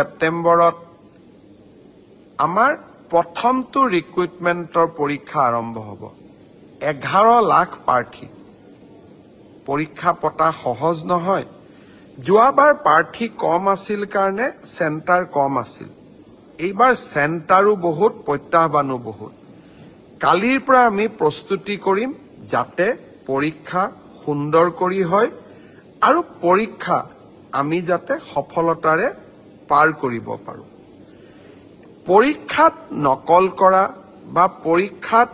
ছেপ্টেম্বৰত আমাৰ প্ৰথমটো ৰিক্ৰুইটমেণ্টৰ পৰীক্ষা আৰম্ভ হ'ব এঘাৰ লাখ প্ৰাৰ্থী পৰীক্ষা পতা সহজ নহয় যোৱাবাৰ প্ৰাৰ্থী কম আছিল কাৰণে চেণ্টাৰ কম আছিল এইবাৰ চেণ্টাৰো বহুত প্ৰত্যাহ্বানো বহুত কালিৰ পৰা আমি প্ৰস্তুতি কৰিম যাতে পৰীক্ষা সুন্দৰ কৰি হয় আৰু পৰীক্ষা আমি যাতে সফলতাৰে পাৰ কৰিব পাৰোঁ পৰীক্ষাত নকল কৰা বা পৰীক্ষাত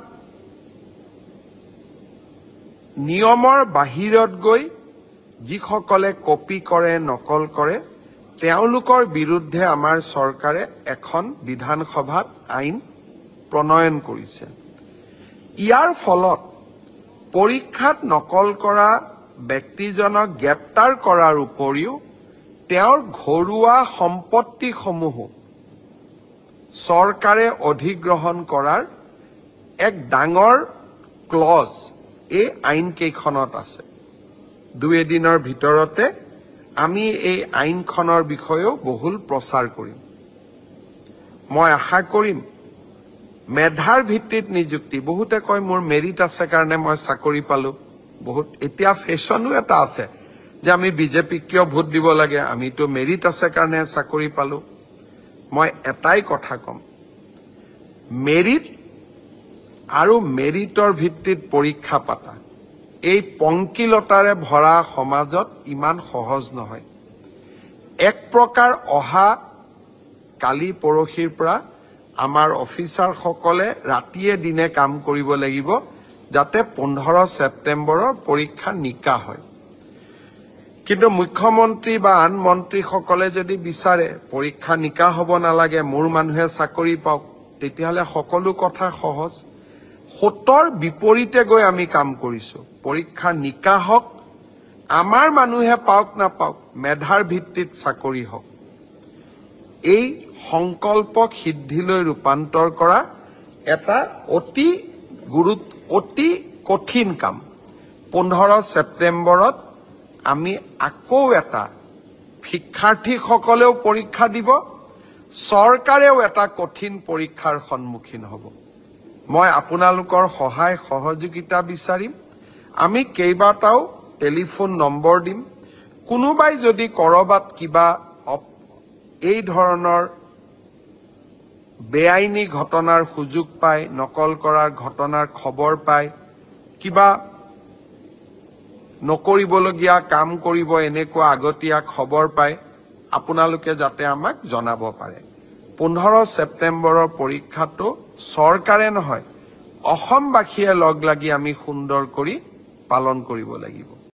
নিয়মৰ বাহিৰত গৈ যিসকলে কপি কৰে নকল কৰে তেওঁলোকৰ বিৰুদ্ধে আমাৰ চৰকাৰে এখন বিধানসভাত আইন প্ৰণয়ন কৰিছে ইয়াৰ ফলত পৰীক্ষাত নকল কৰা ব্যক্তিজনক গ্ৰেপ্তাৰ কৰাৰ উপৰিও তেওঁৰ ঘৰুৱা সম্পত্তিসমূহো চৰকাৰে অধিগ্ৰহণ কৰাৰ এক ডাঙৰ ক্লজ এই আইনকেইখনত আছে দুই এদিনৰ ভিতৰতে আমি এই আইনখনৰ বিষয়েও বহুল প্ৰচাৰ কৰিম মই আশা কৰিম মেধাৰ ভিত্তিত নিযুক্তি বহুতে কয় মোৰ মেৰিট আছে কাৰণে মই চাকৰি পালোঁ বহুত এতিয়া ফেশ্বনো এটা আছে যে আমি বিজেপিক কিয় ভোট দিব লাগে আমিতো মেৰিট আছে কাৰণে চাকৰি পালোঁ মই এটাই কথা ক'ম মেৰিট আৰু মেৰিটৰ ভিত্তিত পৰীক্ষা পাতা এই পংকিলতাৰে ভৰা সমাজত ইমান সহজ নহয় এক প্ৰকাৰ অহা কালি পৰহিৰ পৰা আমাৰ অফিচাৰসকলে ৰাতিয়ে দিনে কাম কৰিব লাগিব যাতে পোন্ধৰ ছেপ্টেম্বৰৰ পৰীক্ষা নিকা হয় কিন্তু মুখ্যমন্ত্ৰী বা আন মন্ত্ৰীসকলে যদি বিচাৰে পৰীক্ষা নিকা হ'ব নালাগে মোৰ মানুহে চাকৰি পাওক তেতিয়াহ'লে সকলো কথা সহজ সোতৰ বিপৰীতে গৈ আমি কাম কৰিছোঁ পৰীক্ষা নিকা হওক আমাৰ মানুহে পাওক নাপাওক মেধাৰ ভিত্তিত চাকৰি হওক এই সংকল্পক সিদ্ধিলৈ ৰূপান্তৰ কৰা এটা অতি গুৰুত্ব অতি কঠিন কাম পোন্ধৰ ছেপ্টেম্বৰত আমি আকৌ এটা শিক্ষাৰ্থীসকলেও পৰীক্ষা দিব চৰকাৰেও এটা কঠিন পৰীক্ষাৰ সন্মুখীন হ'ব মই আপোনালোকৰ সহায় সহযোগিতা বিচাৰিম আমি কেইবাটাও টেলিফোন নম্বৰ দিম কোনোবাই যদি ক'ৰবাত কিবা এই ধৰণৰ বেআইনী ঘটনাৰ সুযোগ পায় নকল কৰাৰ ঘটনাৰ খবৰ পায় কিবা নকৰিবলগীয়া কাম কৰিব এনেকুৱা আগতীয়া খবৰ পায় আপোনালোকে যাতে আমাক জনাব পাৰে পোন্ধৰ ছেপ্তেম্বৰৰ পৰীক্ষাটো চৰকাৰে নহয় অসমবাসীয়ে লগ লাগি আমি সুন্দৰ কৰি পালন কৰিব লাগিব